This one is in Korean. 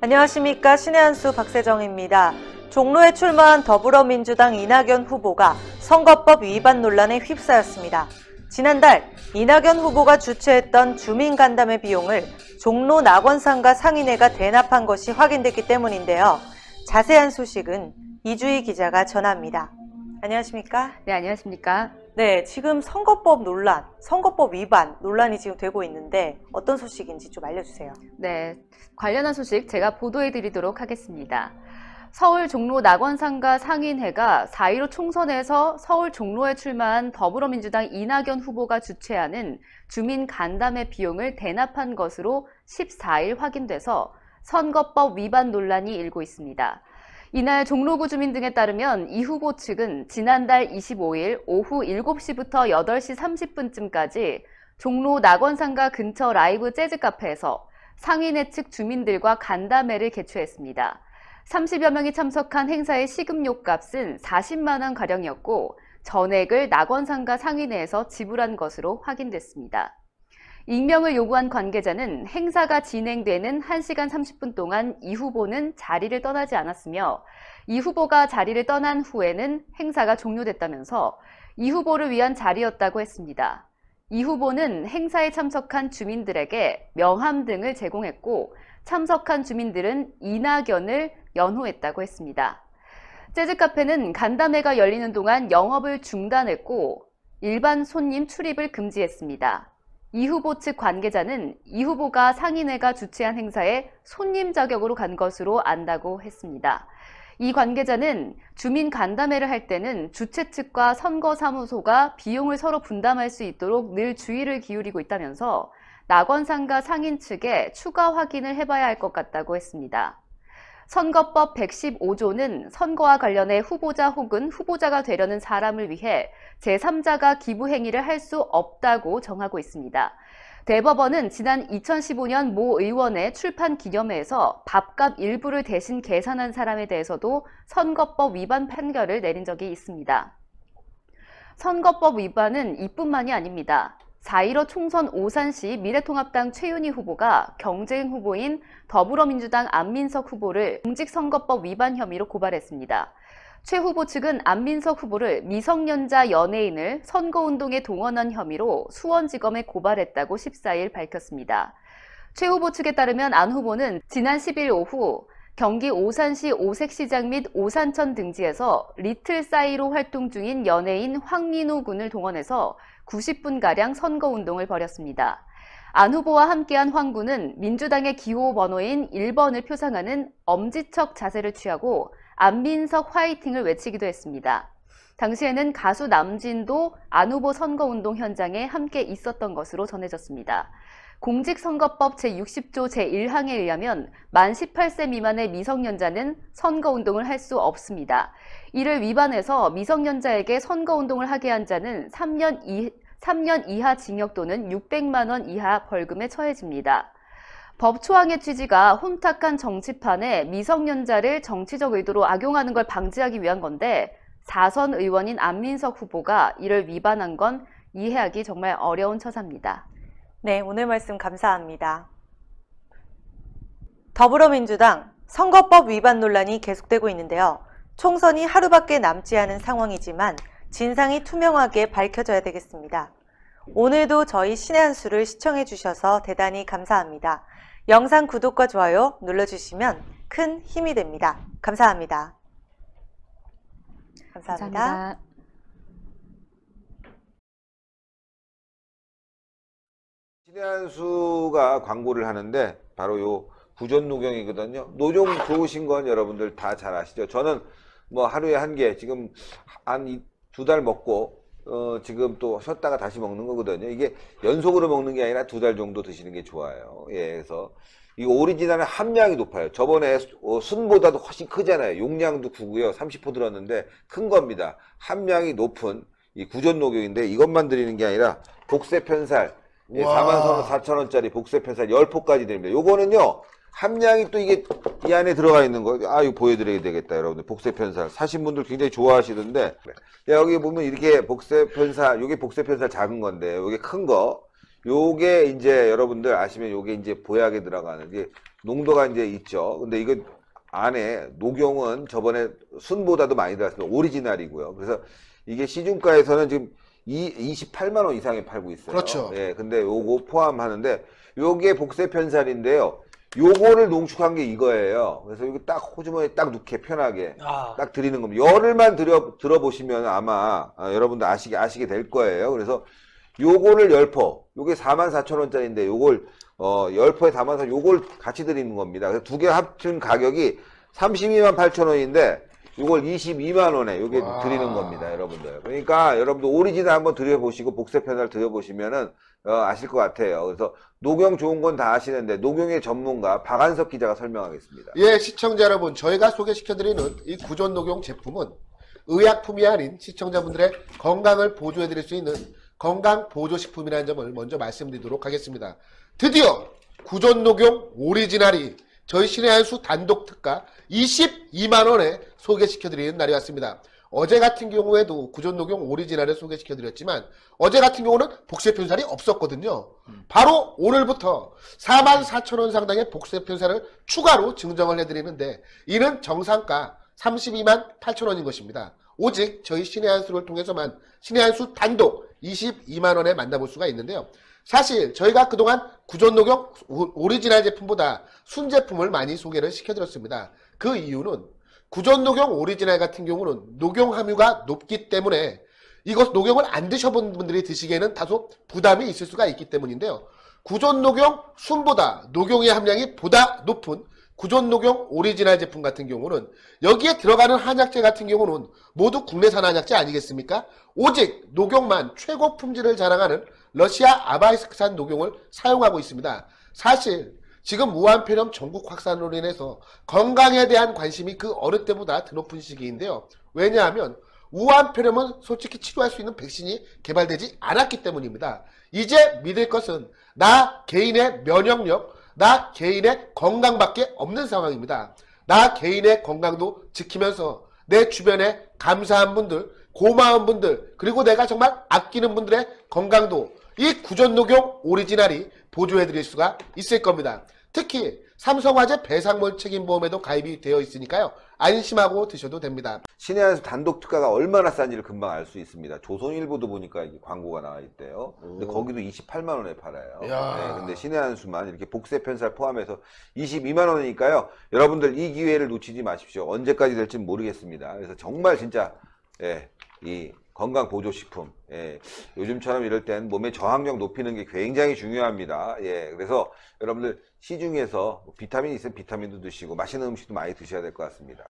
안녕하십니까 신의 한수 박세정입니다. 종로에 출마한 더불어민주당 이낙연 후보가 선거법 위반 논란에 휩싸였습니다. 지난달 이낙연 후보가 주최했던 주민간담회 비용을 종로 낙원상가 상인회가 대납한 것이 확인됐기 때문인데요. 자세한 소식은 이주희 기자가 전합니다. 안녕하십니까? 네, 안녕하십니까? 네, 지금 선거법 논란, 선거법 위반 논란이 지금 되고 있는데 어떤 소식인지 좀 알려주세요. 네, 관련한 소식 제가 보도해드리도록 하겠습니다. 서울 종로 낙원상가 상인회가 4.15 총선에서 서울 종로에 출마한 더불어민주당 이낙연 후보가 주최하는 주민 간담회 비용을 대납한 것으로 14일 확인돼서 선거법 위반 논란이 일고 있습니다. 이날 종로구 주민 등에 따르면 이 후보 측은 지난달 25일 오후 7시부터 8시 30분쯤까지 종로 낙원상가 근처 라이브 재즈 카페에서 상인회 측 주민들과 간담회를 개최했습니다. 30여 명이 참석한 행사의 시급료 값은 40만 원 가량이었고 전액을 낙원상가 상인회에서 지불한 것으로 확인됐습니다. 익명을 요구한 관계자는 행사가 진행되는 1시간 30분 동안 이 후보는 자리를 떠나지 않았으며 이 후보가 자리를 떠난 후에는 행사가 종료됐다면서 이 후보를 위한 자리였다고 했습니다. 이 후보는 행사에 참석한 주민들에게 명함 등을 제공했고 참석한 주민들은 이낙연을 연호했다고 했습니다. 재즈 카페는 간담회가 열리는 동안 영업을 중단했고 일반 손님 출입을 금지했습니다. 이 후보 측 관계자는 이 후보가 상인회가 주최한 행사에 손님 자격으로 간 것으로 안다고 했습니다. 이 관계자는 주민 간담회를 할 때는 주최 측과 선거사무소가 비용을 서로 분담할 수 있도록 늘 주의를 기울이고 있다면서 낙원상가 상인 측에 추가 확인을 해봐야 할 것 같다고 했습니다. 선거법 115조는 선거와 관련해 후보자 혹은 후보자가 되려는 사람을 위해 제3자가 기부 행위를 할 수 없다고 정하고 있습니다. 대법원은 지난 2015년 모 의원의 출판 기념회에서 밥값 일부를 대신 계산한 사람에 대해서도 선거법 위반 판결을 내린 적이 있습니다. 선거법 위반은 이뿐만이 아닙니다. 4.15 총선 오산시 미래통합당 최윤희 후보가 경쟁 후보인 더불어민주당 안민석 후보를 공직선거법 위반 혐의로 고발했습니다. 최 후보 측은 안민석 후보를 미성년자 연예인을 선거운동에 동원한 혐의로 수원지검에 고발했다고 14일 밝혔습니다. 최 후보 측에 따르면 안 후보는 지난 10일 오후 경기 오산시 오색시장 및 오산천 등지에서 리틀 사이로 활동 중인 연예인 황민호 군을 동원해서 90분가량 선거운동을 벌였습니다. 안 후보와 함께한 황 군은 민주당의 기호 번호인 1번을 표상하는 엄지척 자세를 취하고 안민석 화이팅을 외치기도 했습니다. 당시에는 가수 남진도 안 후보 선거운동 현장에 함께 있었던 것으로 전해졌습니다. 공직선거법 제60조 제1항에 의하면 만 18세 미만의 미성년자는 선거운동을 할 수 없습니다. 이를 위반해서 미성년자에게 선거운동을 하게 한 자는 3년, 이, 3년 이하 징역 또는 600만 원 이하 벌금에 처해집니다. 법 초항의 취지가 혼탁한 정치판에 미성년자를 정치적 의도로 악용하는 걸 방지하기 위한 건데 사선 의원인 안민석 후보가 이를 위반한 건 이해하기 정말 어려운 처사입니다. 네, 오늘 말씀 감사합니다. 더불어민주당 선거법 위반 논란이 계속되고 있는데요. 총선이 하루밖에 남지 않은 상황이지만 진상이 투명하게 밝혀져야 되겠습니다. 오늘도 저희 신의 한 수를 시청해 주셔서 대단히 감사합니다. 영상 구독과 좋아요 눌러주시면 큰 힘이 됩니다. 감사합니다. 감사합니다. 감사합니다. 신해한수가 광고를 하는데 바로 요 부전 노경이거든요. 노종 좋으신 건 여러분들 다 잘 아시죠. 저는 뭐 하루에 한 개 지금 한 두 달 먹고 어 지금 또 쉬었다가 다시 먹는 거거든요. 이게 연속으로 먹는 게 아니라 두 달 정도 드시는 게 좋아요. 예, 그래서 이오리지널의 함량이 높아요. 저번에 어, 순보다도 훨씬 크잖아요. 용량도 크고요. 30호 들었는데 큰 겁니다. 함량이 높은 이 구전 녹용인데 이것만 드리는 게 아니라 복세 편살 예, 44,400원짜리 복세 편살 10포까지 됩니다 요거는요. 함량이 또 이게 이 안에 들어가 있는 거. 아, 이거 보여드려야 되겠다, 여러분들. 복세 편살. 사신 분들 굉장히 좋아하시던데. 네, 여기 보면 이렇게 복세 편살, 요게 복세 편살 작은 건데, 요게 큰 거. 요게 이제 여러분들 아시면 요게 이제 보약에 들어가는 게 농도가 이제 있죠. 근데 이거 안에 녹용은 저번에 순보다도 많이 들어갔습니다. 오리지널이고요. 그래서 이게 시중가에서는 지금 28만 원 이상에 팔고 있어요. 그렇죠. 예, 근데 요거 포함하는데 요게 복세 편살인데요. 요거를 농축한 게 이거예요. 그래서 이거 딱 호주머니 딱 넣게 편하게 아. 딱 드리는 겁니다. 열흘만 들여, 들어보시면 아마 아, 여러분도 아시게 아시게 될 거예요. 그래서 요거를 열퍼 요게 44,000원짜리인데 요걸 어, 1 0에 담아서 요걸 같이 드리는 겁니다. 그래서 두 개 합친 가격이 32만 8 0 원인데 이걸 22만원에 요게 와. 드리는 겁니다, 여러분들. 그러니까 여러분들 오리지널 한번 드려보시고 복색 편을 드려보시면은 어, 아실 것 같아요. 그래서 녹용 좋은 건 다 아시는데 녹용의 전문가 박한석 기자가 설명하겠습니다. 예, 시청자 여러분, 저희가 소개시켜드리는 이 구전 녹용 제품은 의약품이 아닌 시청자분들의 건강을 보조해드릴 수 있는 건강 보조식품이라는 점을 먼저 말씀드리도록 하겠습니다. 드디어 구전 녹용 오리지널이 저희 신의 한수 단독 특가 22만원에 소개시켜드리는 날이 왔습니다. 어제 같은 경우에도 구전 녹용 오리지널을 소개시켜드렸지만 어제 같은 경우는 복세 편살이 없었거든요. 바로 오늘부터 4만 4천 원 상당의 복세 편살을 추가로 증정을 해드리는데 이는 정상가 32만 8천 원인 것입니다. 오직 저희 신의 한수를 통해서만 신의 한수 단독 22만 원에 만나볼 수가 있는데요. 사실 저희가 그동안 구전 녹용 오리지널 제품보다 순제품을 많이 소개를 시켜드렸습니다. 그 이유는 구전 녹용 오리지널 같은 경우는 녹용 함유가 높기 때문에 이것 녹용을 안 드셔본 분들이 드시기에는 다소 부담이 있을 수가 있기 때문인데요. 구전 녹용 순보다 녹용의 함량이 보다 높은 구전 녹용 오리지널 제품 같은 경우는 여기에 들어가는 한약재 같은 경우는 모두 국내산 한약재 아니겠습니까? 오직 녹용만 최고 품질을 자랑하는 러시아 아바이스크산 녹용을 사용하고 있습니다. 사실 지금 무한폐렴 전국 확산으로 인해서 건강에 대한 관심이 그 어느 때보다 더높은 시기인데요. 왜냐하면 우한폐렴은 솔직히 치료할 수 있는 백신이 개발되지 않았기 때문입니다. 이제 믿을 것은 나 개인의 면역력, 나 개인의 건강밖에 없는 상황입니다. 나 개인의 건강도 지키면서 내 주변에 감사한 분들, 고마운 분들 그리고 내가 정말 아끼는 분들의 건강도 이 구전녹용 오리지널이 보조해 드릴 수가 있을 겁니다. 특히 삼성화재 배상물 책임보험에도 가입이 되어 있으니까요. 안심하고 드셔도 됩니다. 신의 한수 단독 특가가 얼마나 싼지를 금방 알 수 있습니다. 조선일보도 보니까 광고가 나와 있대요. 근데 거기도 28만 원에 팔아요. 네, 근데 신의 한수만 이렇게 복세 편살 포함해서 22만 원이니까요. 여러분들 이 기회를 놓치지 마십시오. 언제까지 될지 모르겠습니다. 그래서 정말 진짜 예, 이 건강 보조 식품. 예, 요즘처럼 이럴 땐 몸의 저항력 높이는 게 굉장히 중요합니다. 예, 그래서 여러분들 시중에서 비타민 있으면 비타민도 드시고 맛있는 음식도 많이 드셔야 될 것 같습니다.